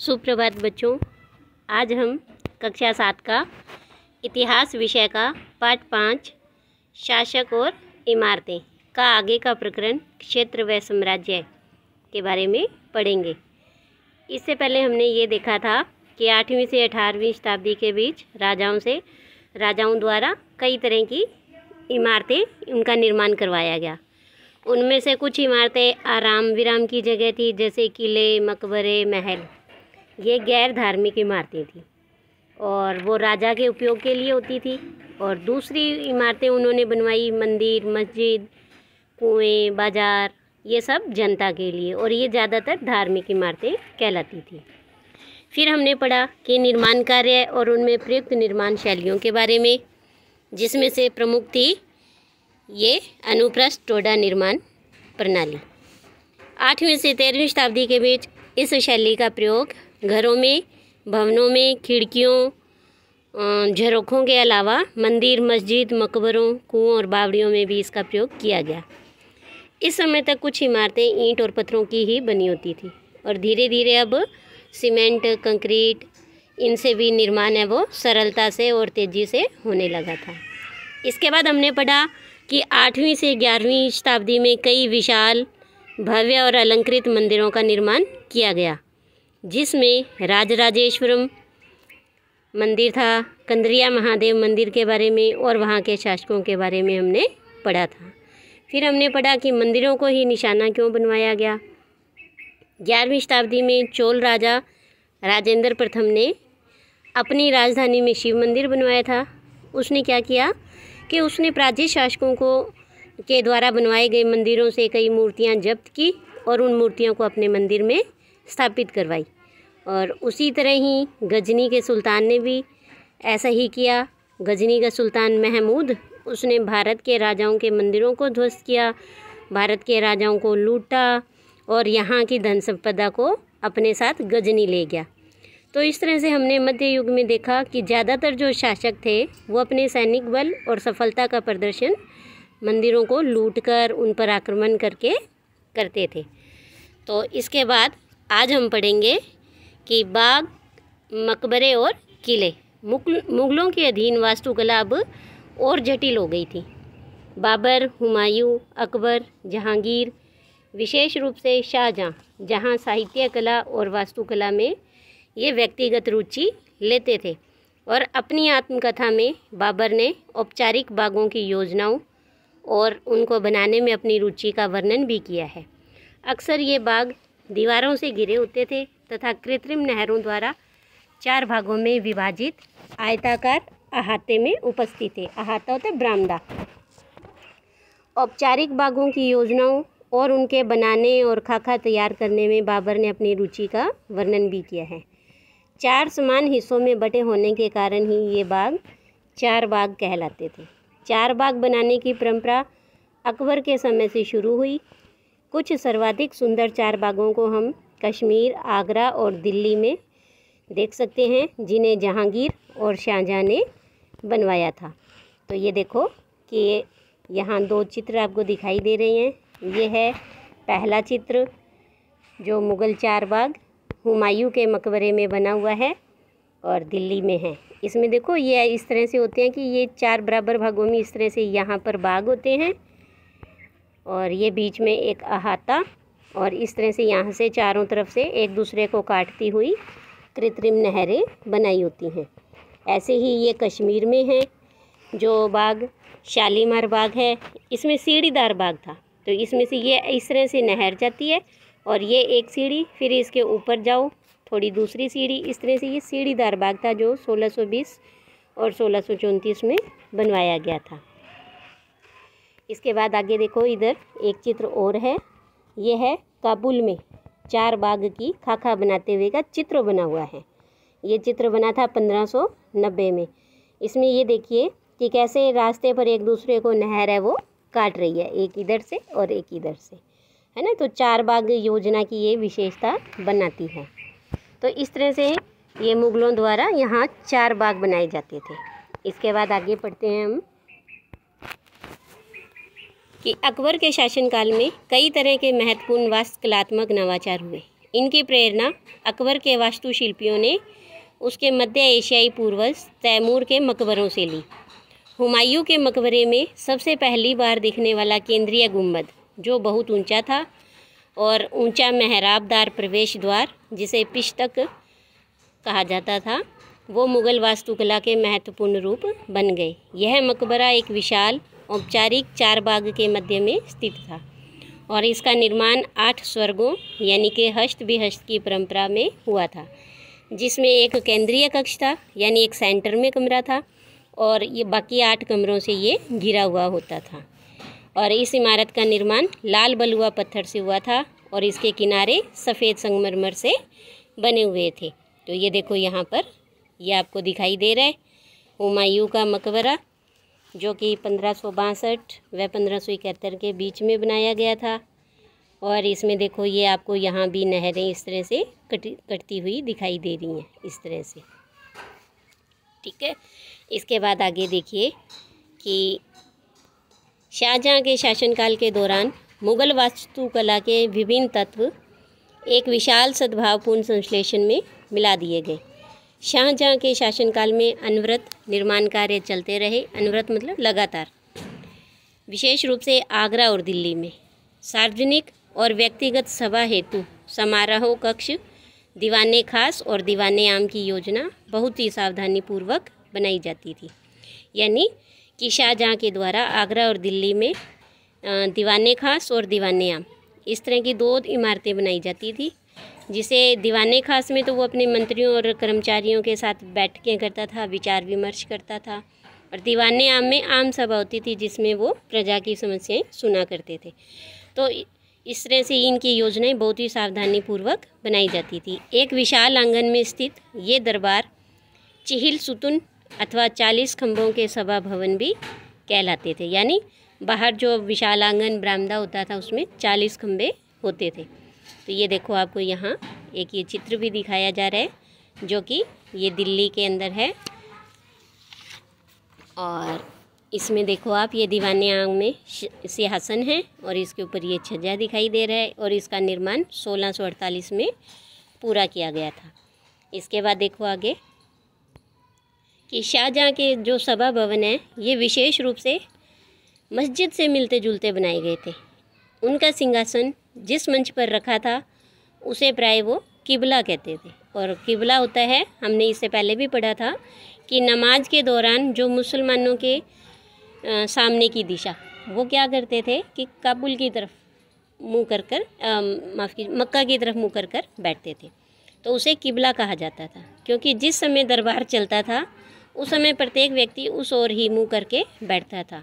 सुप्रभात बच्चों आज हम कक्षा सात का इतिहास विषय का पाठ पाँच शासक और इमारतें का आगे का प्रकरण क्षेत्र व साम्राज्य के बारे में पढ़ेंगे इससे पहले हमने ये देखा था कि आठवीं से अठारहवीं शताब्दी के बीच राजाओं से राजाओं द्वारा कई तरह की इमारतें उनका निर्माण करवाया गया उनमें से कुछ इमारतें आराम विराम की जगह थी जैसे किले मकबरे महल ये गैर धार्मिक इमारतें थी और वो राजा के उपयोग के लिए होती थी और दूसरी इमारतें उन्होंने बनवाई मंदिर मस्जिद कुएँ बाज़ार ये सब जनता के लिए और ये ज़्यादातर धार्मिक इमारतें कहलाती थी फिर हमने पढ़ा कि निर्माण कार्य और उनमें प्रयुक्त निर्माण शैलियों के बारे में जिसमें से प्रमुख थी ये अनुप्रस्थ टोडा निर्माण प्रणाली आठवीं से तेरहवीं शताब्दी के बीच इस शैली का प्रयोग घरों में भवनों में खिड़कियों झरोखों के अलावा मंदिर मस्जिद मकबरों कुओं और बावड़ियों में भी इसका प्रयोग किया गया इस समय तक कुछ इमारतें ईंट और पत्थरों की ही बनी होती थी और धीरे धीरे अब सीमेंट कंक्रीट इनसे भी निर्माण है वो सरलता से और तेज़ी से होने लगा था इसके बाद हमने पढ़ा कि आठवीं से ग्यारहवीं शताब्दी में कई विशाल भव्य और अलंकृत मंदिरों का निर्माण किया गया जिसमें राजराजेश्वरम मंदिर था कंदरिया महादेव मंदिर के बारे में और वहाँ के शासकों के बारे में हमने पढ़ा था फिर हमने पढ़ा कि मंदिरों को ही निशाना क्यों बनवाया गया ग्यारहवीं शताब्दी में चोल राजा राजेंद्र प्रथम ने अपनी राजधानी में शिव मंदिर बनवाया था उसने क्या किया कि उसने प्राचीन शासकों को के द्वारा बनवाए गए मंदिरों से कई मूर्तियां जब्त की और उन मूर्तियों को अपने मंदिर में स्थापित करवाई और उसी तरह ही गजनी के सुल्तान ने भी ऐसा ही किया गजनी का सुल्तान महमूद उसने भारत के राजाओं के मंदिरों को ध्वस्त किया भारत के राजाओं को लूटा और यहाँ की धन संपदा को अपने साथ गजनी ले गया तो इस तरह से हमने मध्य युग में देखा कि ज़्यादातर जो शासक थे वो अपने सैनिक बल और सफलता का प्रदर्शन मंदिरों को लूटकर उन पर आक्रमण करके करते थे तो इसके बाद आज हम पढ़ेंगे कि बाग मकबरे और किले मुगलों के अधीन वास्तुकला अब और जटिल हो गई थी बाबर हुमायूं अकबर जहांगीर विशेष रूप से शाहजहाँ जहाँ साहित्य कला और वास्तुकला में ये व्यक्तिगत रुचि लेते थे और अपनी आत्मकथा में बाबर ने औपचारिक बागों की योजनाओं और उनको बनाने में अपनी रुचि का वर्णन भी किया है अक्सर ये बाग दीवारों से घिरे होते थे तथा कृत्रिम नहरों द्वारा चार भागों में विभाजित आयताकार अहाते में उपस्थित थे अहाता होता है औपचारिक बागों की योजनाओं और उनके बनाने और खाका तैयार करने में बाबर ने अपनी रुचि का वर्णन भी किया है चार समान हिस्सों में बटे होने के कारण ही ये बाग चार बाग कहलाते थे चार बाग बनाने की परंपरा अकबर के समय से शुरू हुई कुछ सर्वाधिक सुंदर चार बागों को हम कश्मीर आगरा और दिल्ली में देख सकते हैं जिन्हें जहांगीर और शाहजहाँ ने बनवाया था तो ये देखो कि यहाँ दो चित्र आपको दिखाई दे रहे हैं ये है पहला चित्र जो मुग़ल चार बाग हुमायूं के मकबरे में बना हुआ है और दिल्ली में है इसमें देखो ये इस तरह से होते हैं कि ये चार बराबर भागों में इस तरह से यहाँ पर बाग होते हैं और ये बीच में एक अहाता और इस तरह से यहाँ से चारों तरफ से एक दूसरे को काटती हुई कृत्रिम नहरें बनाई होती हैं ऐसे ही ये कश्मीर में है जो बाग शालीमार बाग है इसमें सीढ़ीदार बाग था तो इसमें से ये इस तरह से नहर जाती है और ये एक सीढ़ी फिर इसके ऊपर जाओ थोड़ी दूसरी सीढ़ी इस तरह से ये सीढ़ीदार बाग था जो 1620 और सोलह में बनवाया गया था इसके बाद आगे देखो इधर एक चित्र और है ये है काबुल में चार बाग की खाखा बनाते हुए का चित्र बना हुआ है ये चित्र बना था पंद्रह नब्बे में इसमें ये देखिए कि कैसे रास्ते पर एक दूसरे को नहर है वो काट रही है एक इधर से और एक इधर से है ना तो चार बाग योजना की ये विशेषता बनाती है तो इस तरह से ये मुग़लों द्वारा यहाँ चार बाग बनाए जाते थे इसके बाद आगे पढ़ते हैं हम कि अकबर के शासनकाल में कई तरह के महत्वपूर्ण वास्तुकलात्मक नवाचार हुए इनकी प्रेरणा अकबर के वास्तुशिल्पियों ने उसके मध्य एशियाई पूर्वज तैमूर के मकबरों से ली हुमायूं के मकबरे में सबसे पहली बार दिखने वाला केंद्रीय गुम्बद जो बहुत ऊंचा था और ऊंचा मेहराबदार प्रवेश द्वार जिसे पिशतक कहा जाता था वो मुग़ल वास्तुकला के महत्वपूर्ण रूप बन गए यह मकबरा एक विशाल औपचारिक चार बाग के मध्य में स्थित था और इसका निर्माण आठ स्वर्गों यानी कि हस्त विहस्त की परंपरा में हुआ था जिसमें एक केंद्रीय कक्ष था यानी एक सेंटर में कमरा था और ये बाकी आठ कमरों से ये घिरा हुआ होता था और इस इमारत का निर्माण लाल बलुआ पत्थर से हुआ था और इसके किनारे सफ़ेद संगमरमर से बने हुए थे तो ये देखो यहाँ पर ये आपको दिखाई दे रहा है हुमायूं का मकबरा जो कि पंद्रह सौ बासठ व पंद्रह सौ इकहत्तर के बीच में बनाया गया था और इसमें देखो ये आपको यहाँ भी नहरें इस तरह से कट कटती हुई दिखाई दे रही हैं इस तरह से ठीक है इसके बाद आगे देखिए कि शाहजहाँ के शासनकाल के दौरान मुग़ल वास्तुकला के विभिन्न तत्व एक विशाल सद्भावपूर्ण संश्लेषण में मिला दिए गए शाहजहाँ के शासनकाल में अनवरत निर्माण कार्य चलते रहे अनवरत मतलब लगातार विशेष रूप से आगरा और दिल्ली में सार्वजनिक और व्यक्तिगत सभा हेतु समारोह कक्ष दीवाने खास और दीवाने आम की योजना बहुत ही सावधानीपूर्वक बनाई जाती थी यानी कि शाहजहाँ के द्वारा आगरा और दिल्ली में दीवाने खास और दीवाने आम इस तरह की दो इमारतें बनाई जाती थी जिसे दीवाने खास में तो वो अपने मंत्रियों और कर्मचारियों के साथ बैठकें करता था विचार विमर्श करता था और दीवाने आम में आम सभा होती थी जिसमें वो प्रजा की समस्याएं सुना करते थे तो इस तरह से इनकी योजनाएं बहुत ही सावधानी पूर्वक बनाई जाती थी एक विशाल आंगन में स्थित ये दरबार चिहिल सुतुन अथवा चालीस खम्भों के सभा भवन भी कहलाते थे यानी बाहर जो विशाल आंगन बरामदा होता था उसमें चालीस खम्भे होते थे तो ये देखो आपको यहाँ एक ये चित्र भी दिखाया जा रहा है जो कि ये दिल्ली के अंदर है और इसमें देखो आप ये दीवाने आंग में सिंहासन है और इसके ऊपर ये छज्जा दिखाई दे रहा है और इसका निर्माण 1648 में पूरा किया गया था इसके बाद देखो आगे कि शाहजहाँ के जो सभा भवन है ये विशेष रूप से मस्जिद से मिलते जुलते बनाए गए थे उनका सिंहासन जिस मंच पर रखा था उसे प्राय वो किबला कहते थे और किबला होता है हमने इससे पहले भी पढ़ा था कि नमाज के दौरान जो मुसलमानों के सामने की दिशा वो क्या करते थे कि काबुल की तरफ मुंह कर कर माफ़ की मक्का की तरफ मुंह कर कर बैठते थे तो उसे किबला कहा जाता था क्योंकि जिस समय दरबार चलता था उस समय प्रत्येक व्यक्ति उस ओर ही मुंह करके बैठता था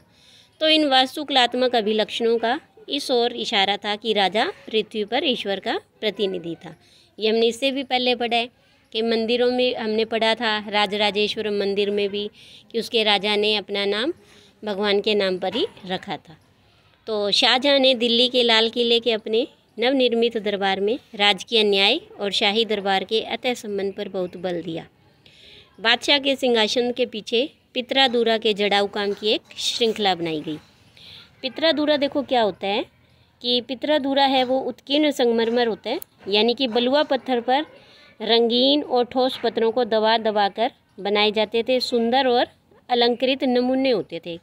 तो इन वास्तुकलात्मक अभिलक्षणों का इस ओर इशारा था कि राजा पृथ्वी पर ईश्वर का प्रतिनिधि था ये हमने इससे भी पहले पढ़ा है कि मंदिरों में हमने पढ़ा था राजराजेश्वरम मंदिर में भी कि उसके राजा ने अपना नाम भगवान के नाम पर ही रखा था तो शाहजहाँ ने दिल्ली के लाल किले के अपने नवनिर्मित दरबार में राजकीय न्याय और शाही दरबार के अतः संबंध पर बहुत बल दिया बादशाह के सिंहासन के पीछे दूरा के जड़ाऊ काम की एक श्रृंखला बनाई गई पितरा दूरा देखो क्या होता है कि पितराधूरा है वो उत्कीर्ण संगमरमर होता है यानी कि बलुआ पत्थर पर रंगीन और ठोस पत्थरों को दबा दबा कर बनाए जाते थे सुंदर और अलंकृत नमूने होते थे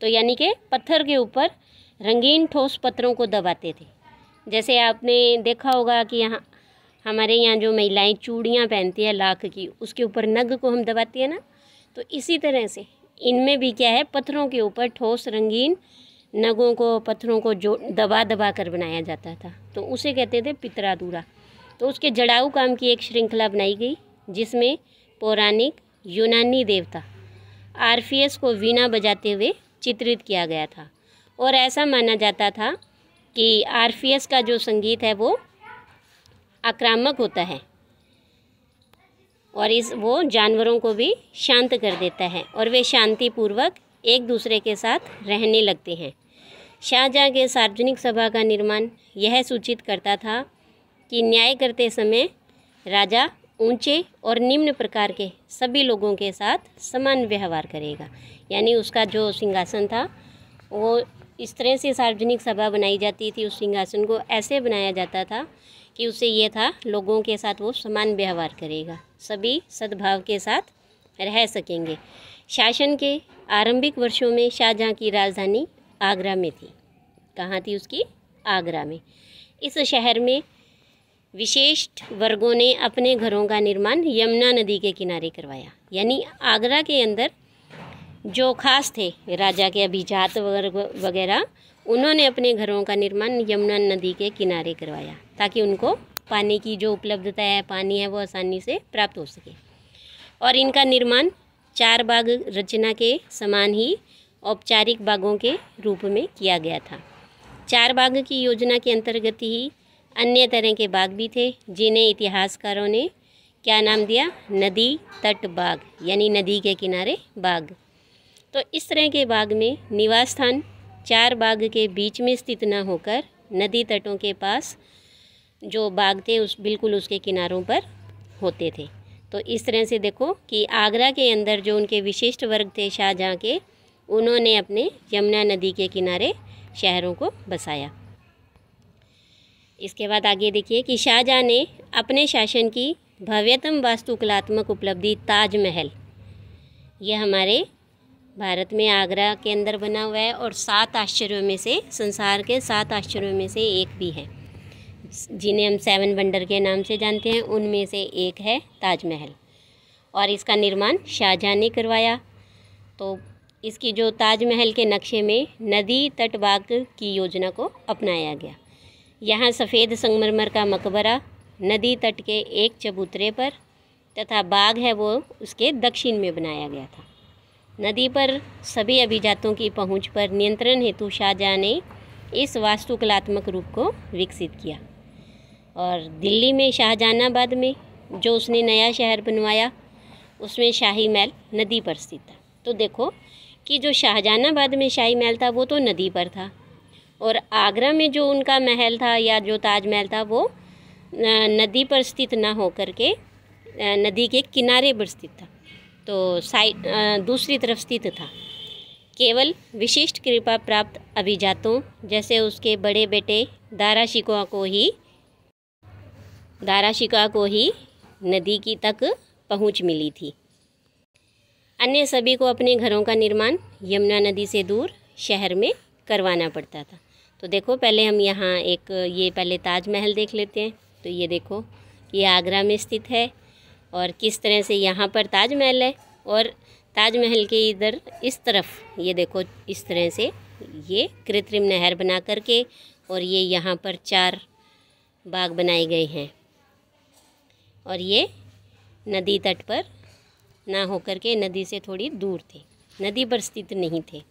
तो यानी कि पत्थर के ऊपर रंगीन ठोस पत्थरों को दबाते थे जैसे आपने देखा होगा कि यहाँ हमारे यहाँ जो महिलाएं चूड़ियाँ पहनती हैं लाख की उसके ऊपर नग को हम दबाते हैं ना तो इसी तरह से इनमें भी क्या है पत्थरों के ऊपर ठोस रंगीन नगों को पत्थरों को जो दबा दबा कर बनाया जाता था तो उसे कहते थे पितरा दूरा तो उसके जड़ाऊ काम की एक श्रृंखला बनाई गई जिसमें पौराणिक यूनानी देवता आरफियस को वीणा बजाते हुए चित्रित किया गया था और ऐसा माना जाता था कि आरफियस का जो संगीत है वो आक्रामक होता है और इस वो जानवरों को भी शांत कर देता है और वे शांतिपूर्वक एक दूसरे के साथ रहने लगते हैं शाहजहाँ के सार्वजनिक सभा का निर्माण यह सूचित करता था कि न्याय करते समय राजा ऊंचे और निम्न प्रकार के सभी लोगों के साथ समान व्यवहार करेगा यानी उसका जो सिंहासन था वो इस तरह से सार्वजनिक सभा बनाई जाती थी उस सिंहासन को ऐसे बनाया जाता था कि उसे ये था लोगों के साथ वो समान व्यवहार करेगा सभी सद्भाव के साथ रह सकेंगे शासन के आरंभिक वर्षों में शाहजहाँ की राजधानी आगरा में थी कहाँ थी उसकी आगरा में इस शहर में विशिष्ट वर्गों ने अपने घरों का निर्माण यमुना नदी के किनारे करवाया यानी आगरा के अंदर जो खास थे राजा के अभिजात वर्ग वगैरह उन्होंने अपने घरों का निर्माण यमुना नदी के किनारे करवाया ताकि उनको पानी की जो उपलब्धता है पानी है वो आसानी से प्राप्त हो सके और इनका निर्माण चार बाग रचना के समान ही औपचारिक बागों के रूप में किया गया था चार बाग की योजना के अंतर्गत ही अन्य तरह के बाग भी थे जिन्हें इतिहासकारों ने क्या नाम दिया नदी तट बाग यानी नदी के किनारे बाग तो इस तरह के बाग में निवास स्थान चार बाग के बीच में स्थित न होकर नदी तटों के पास जो बाग थे उस बिल्कुल उसके किनारों पर होते थे तो इस तरह से देखो कि आगरा के अंदर जो उनके विशिष्ट वर्ग थे शाहजहाँ के उन्होंने अपने यमुना नदी के किनारे शहरों को बसाया इसके बाद आगे देखिए कि शाहजहाँ ने अपने शासन की भव्यतम वास्तुकलात्मक उपलब्धि ताजमहल यह हमारे भारत में आगरा के अंदर बना हुआ है और सात आश्चर्यों में से संसार के सात आश्चर्यों में से एक भी है जिन्हें हम सेवन वंडर के नाम से जानते हैं उनमें से एक है ताजमहल और इसका निर्माण शाहजहाँ ने करवाया तो इसकी जो ताजमहल के नक्शे में नदी तट बाग की योजना को अपनाया गया यहाँ सफ़ेद संगमरमर का मकबरा नदी तट के एक चबूतरे पर तथा बाग है वो उसके दक्षिण में बनाया गया था नदी पर सभी अभिजातों की पहुंच पर नियंत्रण हेतु शाहजहाँ ने इस वास्तुकलात्मक रूप को विकसित किया और दिल्ली में शाहजहानाबाद में जो उसने नया शहर बनवाया उसमें शाही महल नदी पर स्थित था तो देखो कि जो शाहजहानाबाद में शाही महल था वो तो नदी पर था और आगरा में जो उनका महल था या जो ताजमहल था वो नदी पर स्थित ना हो कर के नदी के किनारे पर स्थित था तो साइड दूसरी तरफ स्थित था केवल विशिष्ट कृपा प्राप्त अभिजातों जैसे उसके बड़े बेटे दारा शिकवा को ही दारा शिकोआ को ही नदी की तक पहुंच मिली थी अन्य सभी को अपने घरों का निर्माण यमुना नदी से दूर शहर में करवाना पड़ता था तो देखो पहले हम यहाँ एक ये पहले ताजमहल देख लेते हैं तो ये देखो ये आगरा में स्थित है और किस तरह से यहाँ पर ताजमहल है और ताजमहल के इधर इस तरफ ये देखो इस तरह से ये कृत्रिम नहर बना करके और ये यहाँ पर चार बाग बनाए गए हैं और ये नदी तट पर ना होकर के नदी से थोड़ी दूर थे नदी पर स्थित नहीं थे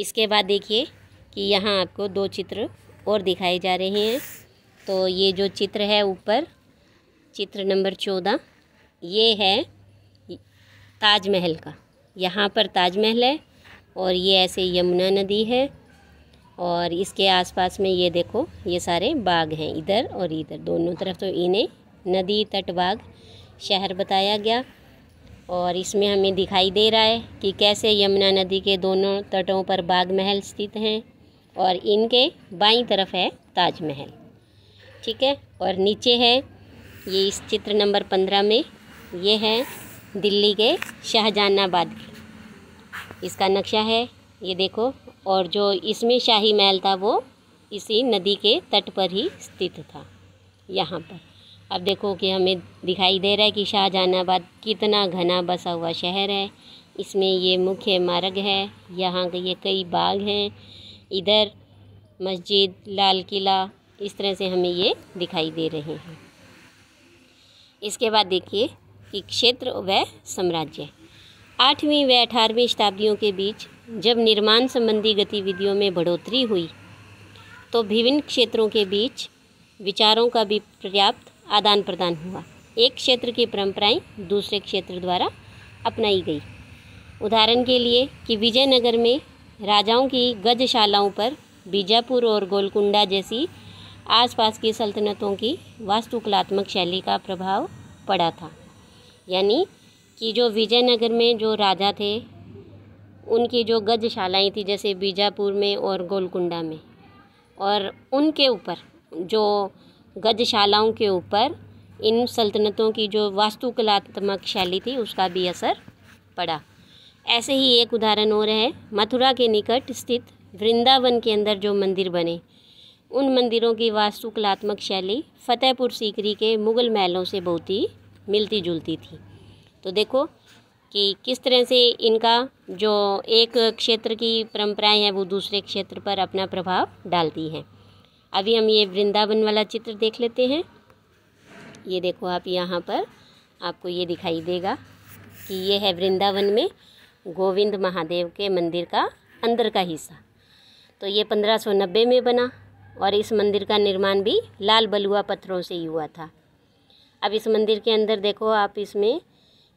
इसके बाद देखिए कि यहाँ आपको दो चित्र और दिखाए जा रहे हैं तो ये जो चित्र है ऊपर चित्र नंबर चौदह ये है ताजमहल का यहाँ पर ताजमहल है और ये ऐसे यमुना नदी है और इसके आसपास में ये देखो ये सारे बाग हैं इधर और इधर दोनों तरफ तो इन्हें नदी तट बाग शहर बताया गया और इसमें हमें दिखाई दे रहा है कि कैसे यमुना नदी के दोनों तटों पर बाग महल स्थित हैं और इनके बाईं तरफ है ताजमहल ठीक है और नीचे है ये इस चित्र नंबर पंद्रह में ये है दिल्ली के शाहजहानाबाद इसका नक्शा है ये देखो और जो इसमें शाही महल था वो इसी नदी के तट पर ही स्थित था यहाँ पर अब देखो कि हमें दिखाई दे रहा है कि शाहजहानाबाद कितना घना बसा हुआ शहर है इसमें ये मुख्य मार्ग है यहाँ के ये कई बाग हैं इधर मस्जिद लाल किला इस तरह से हमें ये दिखाई दे रहे हैं इसके बाद देखिए कि क्षेत्र व साम्राज्य आठवीं व अठारहवीं शताब्दियों के बीच जब निर्माण संबंधी गतिविधियों में बढ़ोतरी हुई तो विभिन्न क्षेत्रों के बीच विचारों का भी पर्याप्त आदान प्रदान हुआ एक क्षेत्र की परंपराएं दूसरे क्षेत्र द्वारा अपनाई गई उदाहरण के लिए कि विजयनगर में राजाओं की गजशालाओं पर बीजापुर और गोलकुंडा जैसी आसपास की सल्तनतों की वास्तुकलात्मक शैली का प्रभाव पड़ा था यानी कि जो विजयनगर में जो राजा थे उनकी जो गजशालाएँ थी जैसे बीजापुर में और गोलकुंडा में और उनके ऊपर जो गजशालाओं के ऊपर इन सल्तनतों की जो वास्तुकलात्मक शैली थी उसका भी असर पड़ा ऐसे ही एक उदाहरण और है मथुरा के निकट स्थित वृंदावन के अंदर जो मंदिर बने उन मंदिरों की वास्तुकलात्मक शैली फतेहपुर सीकरी के मुग़ल महलों से बहुत ही मिलती जुलती थी तो देखो कि किस तरह से इनका जो एक क्षेत्र की परंपराएं हैं वो दूसरे क्षेत्र पर अपना प्रभाव डालती हैं अभी हम ये वृंदावन वाला चित्र देख लेते हैं ये देखो आप यहाँ पर आपको ये दिखाई देगा कि ये है वृंदावन में गोविंद महादेव के मंदिर का अंदर का हिस्सा तो ये 1590 में बना और इस मंदिर का निर्माण भी लाल बलुआ पत्थरों से ही हुआ था अब इस मंदिर के अंदर देखो आप इसमें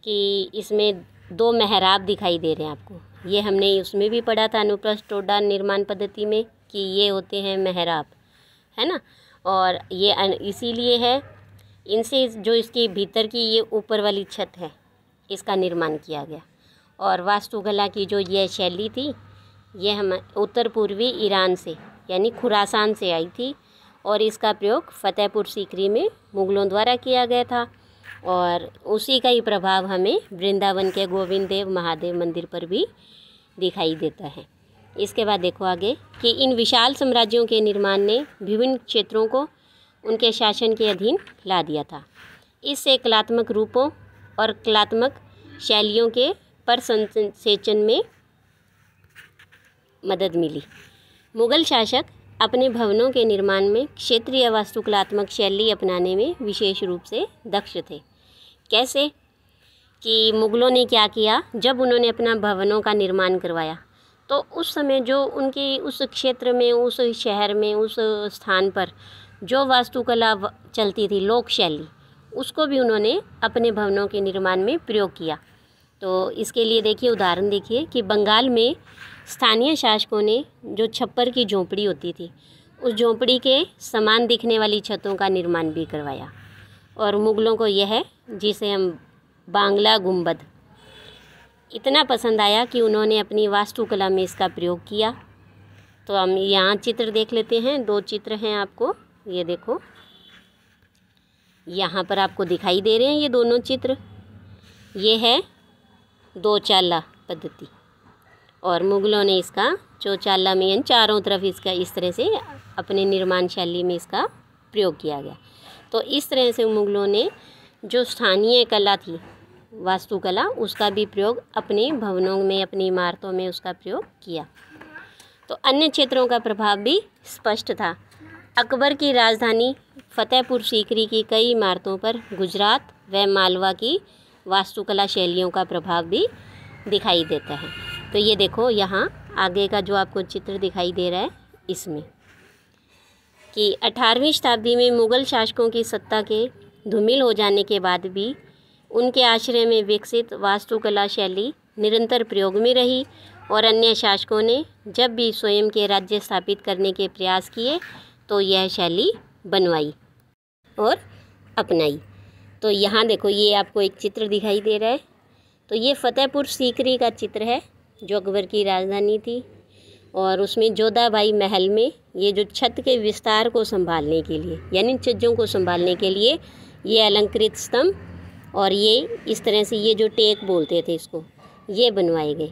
कि इसमें दो मेहराब दिखाई दे रहे हैं आपको ये हमने उसमें भी पढ़ा था अनुप्रस्थ टोडा निर्माण पद्धति में कि ये होते हैं मेहराब है ना और ये इसीलिए है इनसे जो इसके भीतर की ये ऊपर वाली छत है इसका निर्माण किया गया और वास्तुकला की जो ये शैली थी ये हम उत्तर पूर्वी ईरान से यानी खुरासान से आई थी और इसका प्रयोग फतेहपुर सीकरी में मुग़लों द्वारा किया गया था और उसी का ही प्रभाव हमें वृंदावन के गोविंद देव महादेव मंदिर पर भी दिखाई देता है इसके बाद देखो आगे कि इन विशाल साम्राज्यों के निर्माण ने विभिन्न क्षेत्रों को उनके शासन के अधीन ला दिया था इससे कलात्मक रूपों और कलात्मक शैलियों के प्रसंसेचन में मदद मिली मुगल शासक अपने भवनों के निर्माण में क्षेत्रीय वास्तुकलात्मक शैली अपनाने में विशेष रूप से दक्ष थे कैसे कि मुग़लों ने क्या किया जब उन्होंने अपना भवनों का निर्माण करवाया तो उस समय जो उनकी उस क्षेत्र में उस शहर में उस स्थान पर जो वास्तुकला चलती थी लोक शैली उसको भी उन्होंने अपने भवनों के निर्माण में प्रयोग किया तो इसके लिए देखिए उदाहरण देखिए कि बंगाल में स्थानीय शासकों ने जो छप्पर की झोंपड़ी होती थी उस झोंपड़ी के समान दिखने वाली छतों का निर्माण भी करवाया और मुग़लों को यह जिसे हम बांग्ला गुम्बद इतना पसंद आया कि उन्होंने अपनी वास्तुकला में इसका प्रयोग किया तो हम यहाँ चित्र देख लेते हैं दो चित्र हैं आपको ये देखो यहाँ पर आपको दिखाई दे रहे हैं ये दोनों चित्र ये है दो चाला पद्धति और मुग़लों ने इसका चौचाला में यानी चारों तरफ इसका इस तरह से अपने निर्माण शैली में इसका प्रयोग किया गया तो इस तरह से मुग़लों ने जो स्थानीय कला थी वास्तुकला उसका भी प्रयोग अपने भवनों में अपनी इमारतों में उसका प्रयोग किया तो अन्य क्षेत्रों का प्रभाव भी स्पष्ट था अकबर की राजधानी फतेहपुर सीकरी की कई इमारतों पर गुजरात व मालवा की वास्तुकला शैलियों का प्रभाव भी दिखाई देता है तो ये देखो यहाँ आगे का जो आपको चित्र दिखाई दे रहा है इसमें कि अठारहवीं शताब्दी में मुग़ल शासकों की सत्ता के धूमिल हो जाने के बाद भी उनके आश्रय में विकसित वास्तुकला शैली निरंतर प्रयोग में रही और अन्य शासकों ने जब भी स्वयं के राज्य स्थापित करने के प्रयास किए तो यह शैली बनवाई और अपनाई तो यहाँ देखो ये आपको एक चित्र दिखाई दे रहा है तो ये फतेहपुर सीकरी का चित्र है जो अकबर की राजधानी थी और उसमें जोधाबाई महल में ये जो छत के विस्तार को संभालने के लिए यानी छज्जों को संभालने के लिए ये अलंकृत स्तंभ और ये इस तरह से ये जो टेक बोलते थे इसको ये बनवाए गए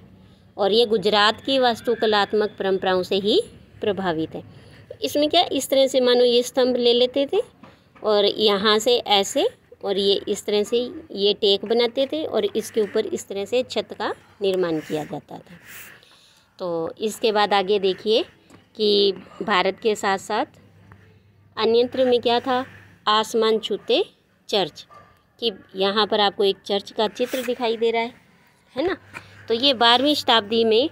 और ये गुजरात की वास्तुकलात्मक परंपराओं से ही प्रभावित है इसमें क्या इस तरह से मानो ये स्तंभ ले लेते थे और यहाँ से ऐसे और ये इस तरह से ये टेक बनाते थे और इसके ऊपर इस तरह से छत का निर्माण किया जाता था तो इसके बाद आगे देखिए कि भारत के साथ साथ अन्यत्र में क्या था आसमान छूते चर्च कि यहाँ पर आपको एक चर्च का चित्र दिखाई दे रहा है है ना तो ये बारहवीं शताब्दी में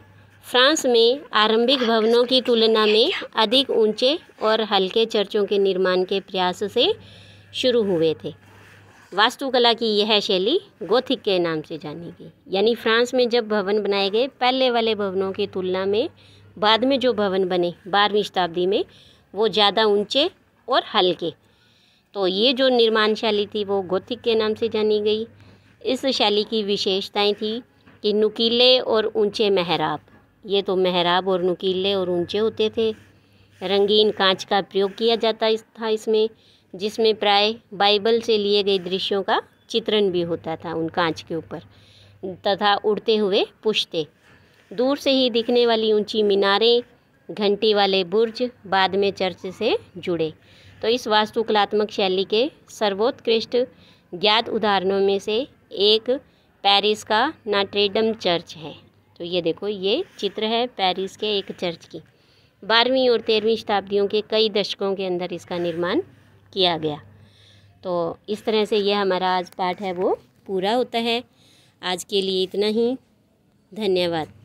फ्रांस में आरंभिक भवनों की तुलना में अधिक ऊंचे और हल्के चर्चों के निर्माण के प्रयास से शुरू हुए थे वास्तुकला की यह शैली गोथिक के नाम से जानी गई यानी फ्रांस में जब भवन बनाए गए पहले वाले भवनों की तुलना में बाद में जो भवन बने बारहवीं शताब्दी में वो ज़्यादा ऊंचे और हल्के तो ये जो निर्माण शैली थी वो गोथिक के नाम से जानी गई इस शैली की विशेषताएं थी कि नुकीले और ऊंचे महराब ये तो महराब और नुकीले और ऊंचे होते थे रंगीन कांच का प्रयोग किया जाता था इसमें जिसमें प्राय बाइबल से लिए गए दृश्यों का चित्रण भी होता था उन कांच के ऊपर तथा उड़ते हुए पुश्ते दूर से ही दिखने वाली ऊंची मीनारें घंटी वाले बुर्ज बाद में चर्च से जुड़े तो इस वास्तुकलात्मक शैली के सर्वोत्कृष्ट ज्ञात उदाहरणों में से एक पेरिस का नाट्रेडम चर्च है तो ये देखो ये चित्र है पेरिस के एक चर्च की बारहवीं और तेरहवीं शताब्दियों के कई दशकों के अंदर इसका निर्माण किया गया तो इस तरह से यह हमारा आज पाठ है वो पूरा होता है आज के लिए इतना ही धन्यवाद